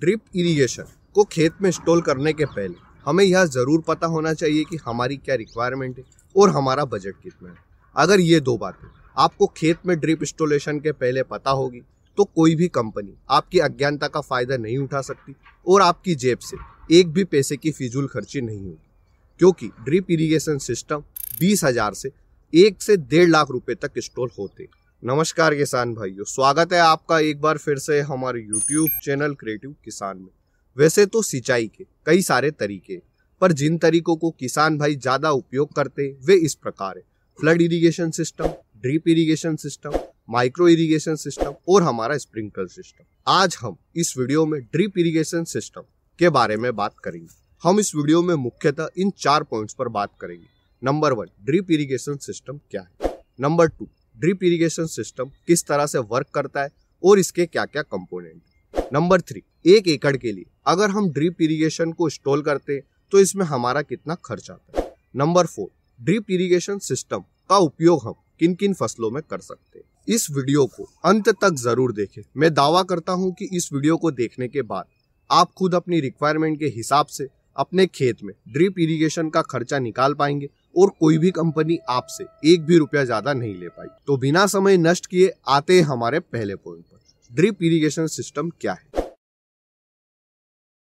Drip irrigation को खेत में इंस्टॉल करने के पहले हमें यह ज़रूर पता होना चाहिए कि हमारी क्या रिक्वायरमेंट है और हमारा बजट कितना है अगर ये दो बातें आपको खेत में ड्रिप इंस्टॉलेशन के पहले पता होगी तो कोई भी कंपनी आपकी अज्ञानता का फ़ायदा नहीं उठा सकती और आपकी जेब से एक भी पैसे की फिजूल खर्ची नहीं होगी क्योंकि ड्रिप इरिगेशन सिस्टम बीस हज़ार से एक से डेढ़ लाख रुपए तक इंस्टॉल होते नमस्कार किसान भाइयों स्वागत है आपका एक बार फिर से हमारे यूट्यूब चैनल क्रिएटिव किसान में वैसे तो सिंचाई के कई सारे तरीके पर जिन तरीकों को किसान भाई ज़्यादा उपयोग करते हैं वे इस प्रकार है flood irrigation system drip irrigation system micro irrigation system और हमारा स्प्रिंकलर सिस्टम आज हम इस वीडियो में ड्रिप इरिगेशन सिस्टम के बारे में बात करेंगे हम इस वीडियो में मुख्यतः इन चार पॉइंट्स पर बात करेंगे number one drip irrigation system क्या है number two drip irrigation system किस तरह से वर्क करता है और इसके क्या क्या कंपोनेंट नंबर थ्री एक एकड़ के लिए अगर हम ड्रिप इरिगेशन को इंस्टॉल करते हैं तो इसमें हमारा कितना खर्च आता है number four drip irrigation system का उपयोग हम किन किन फसलों में कर सकते हैं इस वीडियो को अंत तक जरूर देखें मैं दावा करता हूं कि इस वीडियो को देखने के बाद आप खुद अपनी रिक्वायरमेंट के हिसाब से अपने खेत में ड्रिप इरिगेशन का खर्चा निकाल पाएंगे और कोई भी कंपनी आपसे एक भी रुपया ज्यादा नहीं ले पाई तो बिना समय नष्ट किए आते हमारे पहले पॉइंट पर ड्रिप इरिगेशन सिस्टम क्या है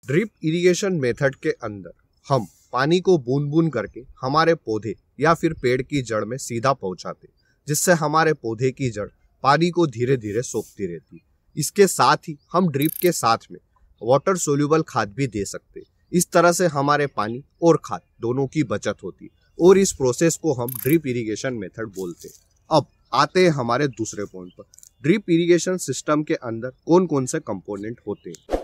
ड्रिप इरिगेशन मेथड के अंदर हम पानी को बूंद बूंद करके हमारे पौधे या फिर पेड़ की जड़ में सीधा पहुंचाते जिससे हमारे पौधे की जड़ पानी को धीरे धीरे सोखती रहती इसके साथ ही हम ड्रिप के साथ में वाटर सोल्यूबल खाद भी दे सकते इस तरह से हमारे पानी और खाद दोनों की बचत होती और इस प्रोसेस को हम ड्रिप इरिगेशन मेथड बोलते अब आते हैं हमारे दूसरे पॉइंट पर ड्रिप इरिगेशन सिस्टम के अंदर कौन कौन से कंपोनेंट होते हैं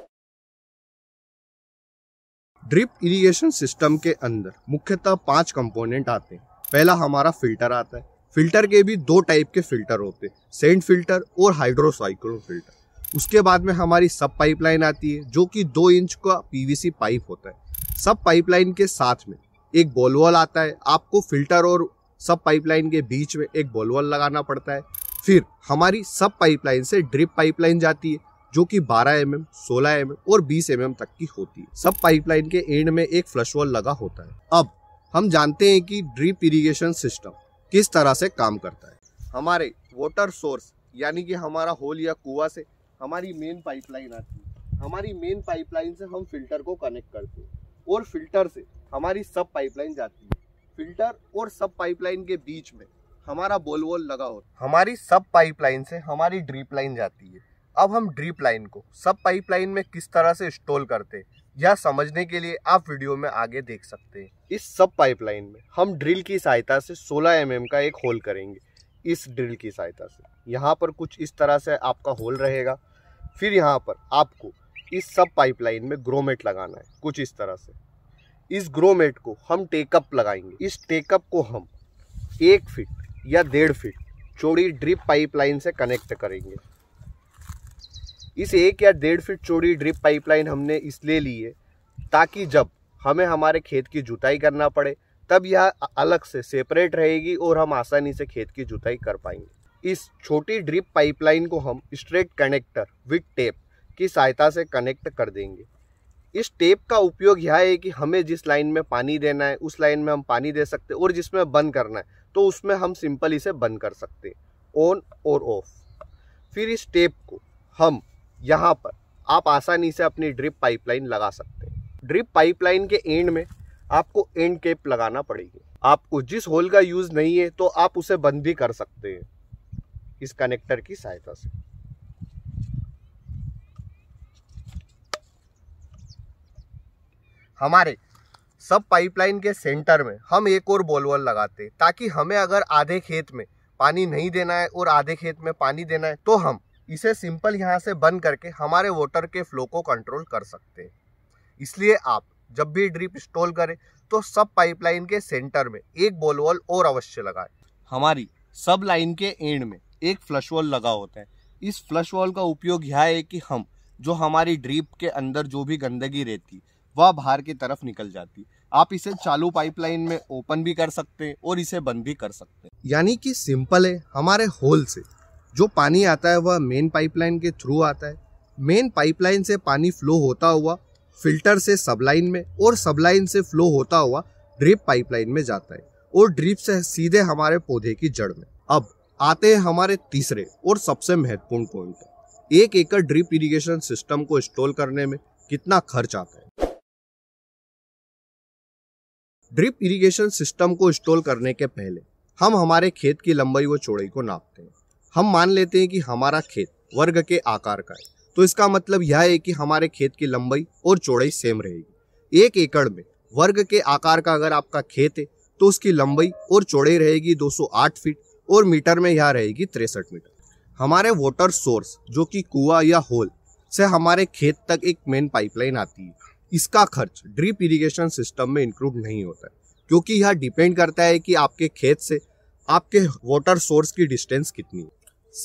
ड्रिप इरिगेशन सिस्टम के अंदर मुख्यतः पांच कंपोनेंट आते हैं पहला हमारा फिल्टर आता है फिल्टर के भी दो टाइप के फिल्टर होते हैं सेंट फिल्टर और हाइड्रोसाइक्लोन फिल्टर उसके बाद में हमारी सब पाइपलाइन आती है जो कि दो इंच का पीवीसी पाइप होता है सब पाइपलाइन के साथ में एक बॉलवॉल आता है आपको फिल्टर और सब पाइपलाइन के बीच में एक बॉलवॉल लगाना पड़ता है फिर हमारी सब पाइपलाइन से ड्रिप पाइपलाइन जाती है जो कि 12 एम एम सोलह एम mm और 20 एम mm तक की होती है सब पाइपलाइन के एंड में एक फ्लश वॉल लगा होता है अब हम जानते हैं कि ड्रिप इरिगेशन सिस्टम किस तरह से काम करता है हमारे वाटर सोर्स यानी कि हमारा होल या कुआ से हमारी मेन पाइपलाइन आती है हमारी मेन पाइपलाइन से हम फिल्टर को कनेक्ट करते हैं और फिल्टर से हमारी सब पाइपलाइन जाती है फिल्टर और सब पाइपलाइन के बीच में हमारा बोल वोल लगा होता है हमारी सब पाइपलाइन से हमारी ड्रीप लाइन जाती है अब हम ड्रीप लाइन को सब पाइपलाइन में किस तरह से इंस्टॉल करते हैं यह समझने के लिए आप वीडियो में आगे देख सकते हैं इस सब पाइपलाइन में हम ड्रिल की सहायता से 16 एम mm का एक होल करेंगे इस ड्रिल की सहायता से यहाँ पर कुछ इस तरह से आपका होल रहेगा फिर यहाँ पर आपको इस सब पाइपलाइन में ग्रोमेट लगाना है कुछ इस तरह से इस ग्रोमेट को हम टेकअप लगाएंगे इस टेकअप को हम एक फिट या डेढ़ फिट चौड़ी ड्रिप पाइपलाइन से कनेक्ट करेंगे इस एक या डेढ़ फिट चौड़ी ड्रिप पाइपलाइन हमने इसलिए ली है ताकि जब हमें हमारे खेत की जुताई करना पड़े तब यह अलग से सेपरेट रहेगी और हम आसानी से खेत की जुताई कर पाएंगे इस छोटी ड्रिप पाइपलाइन को हम स्ट्रेट कनेक्टर विथ टेप की सहायता से कनेक्ट कर देंगे इस टेप का उपयोग यह है कि हमें जिस लाइन में पानी देना है उस लाइन में हम पानी दे सकते हैं और जिसमें बंद करना है तो उसमें हम सिंपल इसे बंद कर सकते ऑन और ऑफ फिर इस टेप को हम यहाँ पर आप आसानी से अपनी ड्रिप पाइपलाइन लगा सकते हैं ड्रिप पाइपलाइन के एंड में आपको एंड केप लगाना पड़ेगी आप उस जिस होल का यूज नहीं है तो आप उसे बंद भी कर सकते हैं इस कनेक्टर की सहायता से हमारे सब पाइपलाइन के सेंटर में हम एक और बोलवल लगाते हैं ताकि हमें अगर आधे खेत में पानी नहीं देना है और आधे खेत में पानी देना है तो हम इसे सिंपल यहाँ से बंद करके हमारे वाटर के फ्लो को कंट्रोल कर सकते हैं इसलिए आप जब भी ड्रिप इंस्टॉल करें तो सब पाइपलाइन के सेंटर में एक बोल वॉल और अवश्य लगाएं हमारी सब लाइन के एंड में एक फ्लश वॉल लगा होता है इस फ्लश वॉल का उपयोग यह है कि हम जो हमारी ड्रीप के अंदर जो भी गंदगी रहती वह बाहर की तरफ निकल जाती आप इसे चालू पाइपलाइन में ओपन भी कर सकते हैं और इसे बंद भी कर सकते हैं यानी कि सिंपल है हमारे होल से जो पानी आता है वह मेन पाइपलाइन के थ्रू आता है मेन पाइपलाइन से पानी फ्लो होता हुआ फिल्टर से सबलाइन में और सबलाइन से फ्लो होता हुआ ड्रिप पाइपलाइन में जाता है और ड्रिप से सीधे हमारे पौधे की जड़ में अब आते हैं हमारे तीसरे और सबसे महत्वपूर्ण पॉइंट एक एकड़ ड्रिप इरिगेशन सिस्टम को इंस्टॉल करने में कितना खर्च आता है ड्रिप इरिगेशन सिस्टम को इंस्टॉल करने के पहले हम हमारे खेत की लंबाई व चौड़ाई को नापते हैं हम मान लेते हैं कि हमारा खेत वर्ग के आकार का है तो इसका मतलब यह है कि हमारे खेत की लंबाई और चौड़ाई सेम रहेगी एक एकड़ में वर्ग के आकार का अगर आपका खेत है तो उसकी लंबाई और चौड़ाई रहेगी 208 फीट और मीटर में यह रहेगी तिरसठ मीटर हमारे वाटर सोर्स जो कि कुआ या होल से हमारे खेत तक एक मेन पाइपलाइन आती है इसका खर्च ड्रिप इरिगेशन सिस्टम में इंक्लूड नहीं होता है क्योंकि यह डिपेंड करता है कि आपके खेत से आपके वाटर सोर्स की डिस्टेंस कितनी है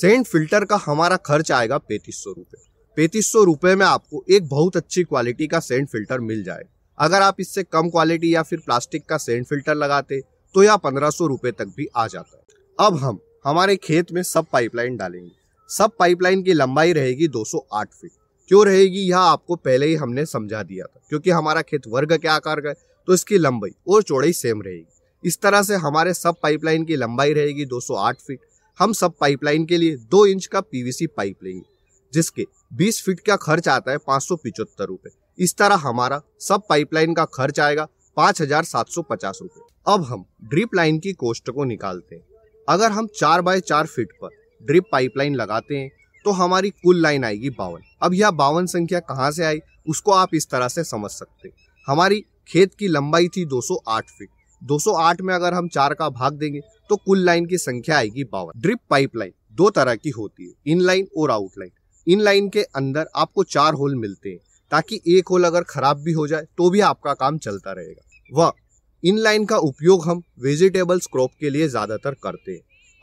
सेंट फिल्टर का हमारा खर्च आएगा पैंतीस सौ रुपये पैंतीस सौ रुपये में आपको एक बहुत अच्छी क्वालिटी का सेंट फिल्टर मिल जाए अगर आप इससे कम क्वालिटी या फिर प्लास्टिक का सेंट फिल्टर लगाते तो यह पंद्रह सौ रुपये तक भी आ जाता है अब हम हमारे खेत में सब पाइपलाइन डालेंगे सब पाइपलाइन की लंबाई रहेगी 208 फीट क्यों रहेगी यह आपको पहले ही हमने समझा दिया था क्योंकि हमारा खेत वर्ग के आकार का है तो इसकी लंबाई और चौड़ाई सेम रहेगी इस तरह से हमारे सब पाइपलाइन की लंबाई रहेगी 208 फीट हम सब पाइपलाइन के लिए दो इंच का पीवीसी पाइप लेंगे जिसके 20 फीट का खर्च आता है पाँच सौ पिचहत्तर रूपए इस तरह हमारा सब पाइपलाइन का खर्च आएगा पाँच हजार सात सौ पचास रूपए अब हम ड्रिप लाइन की कोस्ट को निकालते हैं अगर हम चार बाय चार फीट पर ड्रिप पाइपलाइन लगाते हैं तो हमारी कुल लाइन आएगी बावन अब यह बावन संख्या कहाँ से आई उसको आप इस तरह से समझ सकते हमारी खेत की लंबाई थी 208 फीट 208 में अगर हम चार का भाग देंगे तो कुल लाइन की संख्या आएगी बावन ड्रिप पाइपलाइन दो तरह की होती है इन लाइन और आउटलाइन इन लाइन के अंदर आपको चार होल मिलते हैं ताकि एक होल अगर खराब भी हो जाए तो भी आपका काम चलता रहेगा वह इन लाइन का उपयोग हम वेजिटेबल्स क्रॉप के लिए ज़्यादातर करते हैं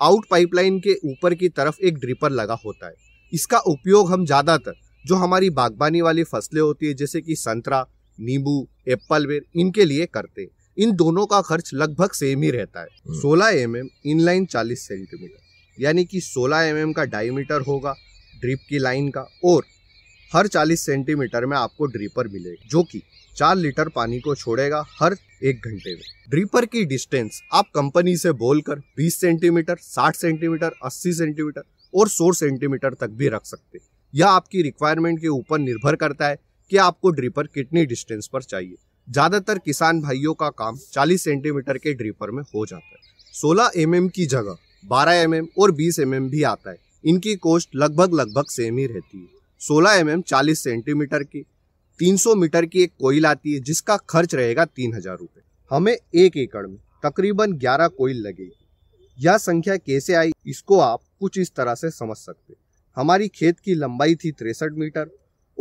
आउट पाइपलाइन के ऊपर की तरफ एक ड्रिपर लगा होता है इसका उपयोग हम ज़्यादातर जो हमारी बागबानी वाली फसलें होती है जैसे कि संतरा नींबू एप्पल वेर इनके लिए करते हैं इन दोनों का खर्च लगभग सेम ही रहता है 16 hmm. M M inline 40 centimetre यानी कि 16 एम mm का डायमीटर होगा ड्रिप की लाइन का और हर 40 सेंटीमीटर में आपको ड्रिपर मिलेगा जो कि चार लीटर पानी को छोड़ेगा हर एक घंटे में ड्रिपर की डिस्टेंस आप कंपनी से बोलकर 20 सेंटीमीटर 60 सेंटीमीटर 80 सेंटीमीटर और 100 सेंटीमीटर तक भी रख सकते हैं यह आपकी रिक्वायरमेंट के ऊपर निर्भर करता है कि आपको ड्रिपर कितनी डिस्टेंस पर चाहिए ज़्यादातर किसान भाइयों का काम 40 सेंटीमीटर के ड्रीपर में हो जाता है 16 एम mm की जगह 12 एम mm और 20 एम mm भी आता है इनकी कोस्ट लगभग लगभग सेम ही रहती है 16 एम एम चालीस सेंटीमीटर की 300 मीटर की एक कोयल आती है जिसका खर्च रहेगा तीन हजार रुपये हमें एक एकड़ में तकरीबन 11 कोयल लगेगी यह संख्या कैसे आई इसको आप कुछ इस तरह से समझ सकते हमारी खेत की लंबाई थी तिरसठ मीटर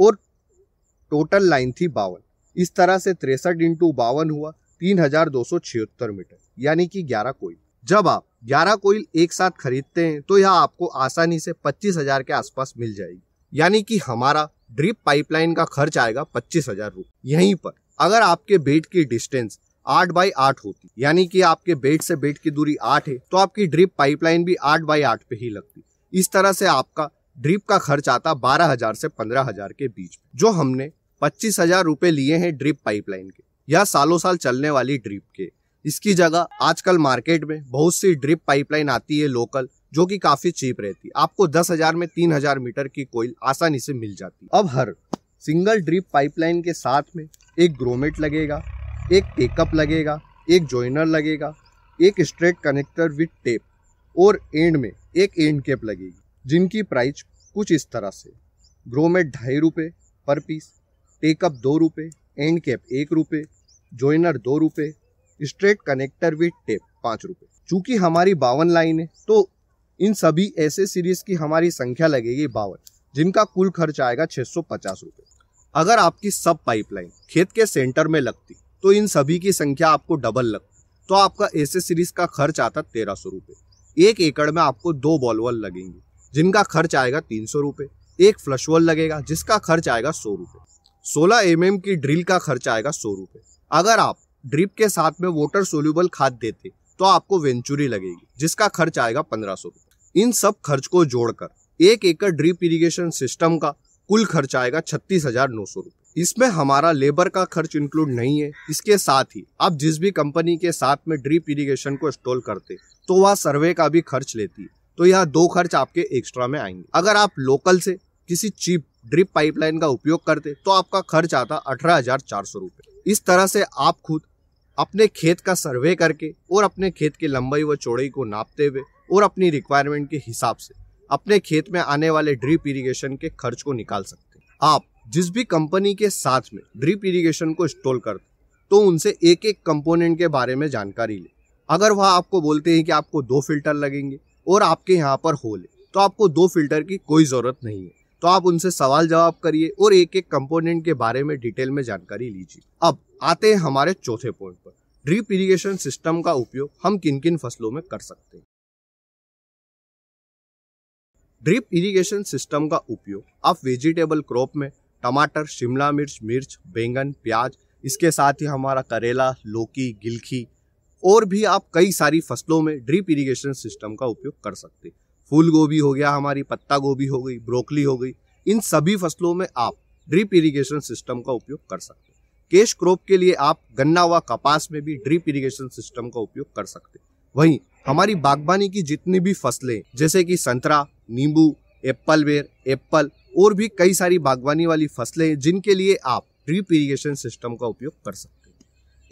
और टोटल लाइन थी बावन इस तरह से तिरसठ इंटू बावन हुआ तीन हजार दो सौ छिहत्तर मीटर यानी कि ग्यारह कोयल जब आप ग्यारह कोयल एक साथ खरीदते हैं तो यह आपको आसानी से पच्चीस हजार के आसपास मिल जाएगी यानी कि हमारा ड्रिप पाइपलाइन का खर्च आएगा पच्चीस हजार रूपए यही पर अगर आपके बेड की डिस्टेंस आठ बाई आठ होती यानी कि आपके बेड से बेड की दूरी आठ है तो आपकी ड्रिप पाइपलाइन भी आठ बाई आठ पे ही लगती इस तरह से आपका ड्रिप का खर्च आता बारह हजार से पंद्रह हजार के बीच जो हमने पच्चीस हजार रूपए लिए हैं ड्रिप पाइपलाइन के या सालों साल चलने वाली ड्रिप के इसकी जगह आजकल मार्केट में बहुत सी ड्रिप पाइपलाइन आती है लोकल जो कि काफी चीप रहती है आपको दस हजार में तीन हजार मीटर की कोयल आसानी से मिल जाती है अब हर सिंगल ड्रिप पाइपलाइन के साथ में एक ग्रोमेट लगेगा एक टेकअप लगेगा एक ज्वाइनर लगेगा एक स्ट्रेट कनेक्टर विथ टेप और एंड में एक एंड कैप लगेगी जिनकी प्राइस कुछ इस तरह से ग्रोमेट ढाई रुपये पर पीस टेकअप दो रुपये एंड कैप एक रुपये ज्वाइनर दो रुपये स्ट्रेट कनेक्टर विथ टेप पाँच रुपये चूंकि हमारी बावन लाइन है तो इन सभी ऐसे सीरीज की हमारी संख्या लगेगी बावन जिनका कुल खर्च आएगा छः सौ पचास रुपये अगर आपकी सब पाइपलाइन खेत के सेंटर में लगती तो इन सभी की संख्या आपको डबल लगती तो आपका ऐसे सीरीज का खर्च आता तेरह सौ रुपये एक एकड़ में आपको दो बॉलवल लगेंगे जिनका खर्च आएगा तीन सौ रुपये एक फ्लशवल लगेगा जिसका खर्च आएगा सौ रुपये सोलह एम की ड्रिल का खर्च आएगा सौ रुपये अगर आप ड्रिप के साथ में वोटर सोल्यूबल खाद देते तो आपको वेंचुरी लगेगी जिसका खर्च आएगा पंद्रह सौ इन सब खर्च को जोड़कर एक एकड़ ड्रिप इरिगेशन सिस्टम का कुल खर्च आएगा छत्तीस हजार नौ सौ रूपए इसमें हमारा लेबर का खर्च इंक्लूड नहीं है इसके साथ ही आप जिस भी कंपनी के साथ में ड्रिप इरिगेशन को इंस्टॉल करते तो वह सर्वे का भी खर्च लेती है तो यह दो खर्च आपके एक्स्ट्रा में आएंगे अगर आप लोकल से किसी चीप ड्रिप पाइपलाइन का उपयोग करते तो आपका खर्च आता अठारह हजार चार सौ रूपए इस तरह से आप खुद अपने खेत का सर्वे करके और अपने खेत की लंबाई व चौड़ाई को नापते हुए और अपनी रिक्वायरमेंट के हिसाब से अपने खेत में आने वाले ड्रिप इरिगेशन के खर्च को निकाल सकते हैं आप जिस भी कंपनी के साथ में ड्रिप इरिगेशन को इंस्टॉल करते तो उनसे एक एक कंपोनेंट के बारे में जानकारी लें अगर वह आपको बोलते हैं कि आपको दो फिल्टर लगेंगे और आपके यहाँ पर हो ले तो आपको दो फिल्टर की कोई ज़रूरत नहीं है तो आप उनसे सवाल जवाब करिए और एक एक कंपोनेंट के बारे में डिटेल में जानकारी लीजिए अब आते हैं हमारे चौथे पॉइंट पर ड्रीप इरिगेशन सिस्टम का उपयोग हम किन किन फसलों में कर सकते हैं ड्रिप इरिगेशन सिस्टम का उपयोग आप वेजिटेबल क्रॉप में टमाटर शिमला मिर्च मिर्च बैंगन प्याज इसके साथ ही हमारा करेला लौकी गिलखी और भी आप कई सारी फसलों में ड्रिप इरिगेशन सिस्टम का उपयोग कर सकते फूल गोभी हो गया हमारी पत्ता गोभी हो गई ब्रोकली हो गई इन सभी फसलों में आप ड्रिप इरिगेशन सिस्टम का उपयोग कर सकते केश क्रॉप के लिए आप गन्ना व कपास में भी ड्रिप इरिगेशन सिस्टम का उपयोग कर सकते वहीं हमारी बागवानी की जितनी भी फसलें जैसे कि संतरा नींबू एप्पल बेर एप्पल और भी कई सारी बागवानी वाली फसलें जिनके लिए आप ड्रिप इरिगेशन सिस्टम का उपयोग कर सकते हैं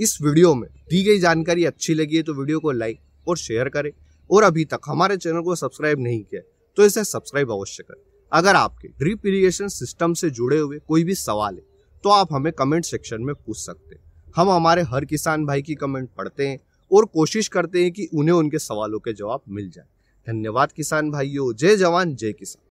इस वीडियो में दी गई जानकारी अच्छी लगी है तो वीडियो को लाइक और शेयर करें और अभी तक हमारे चैनल को सब्सक्राइब नहीं किया तो इसे सब्सक्राइब अवश्य करें अगर आपके ड्रिप इरिगेशन सिस्टम से जुड़े हुए कोई भी सवाल है तो आप हमें कमेंट सेक्शन में पूछ सकते हैं हम हमारे हर किसान भाई की कमेंट पढ़ते हैं और कोशिश करते हैं कि उन्हें उनके सवालों के जवाब मिल जाए धन्यवाद किसान भाइयों जय जवान जय किसान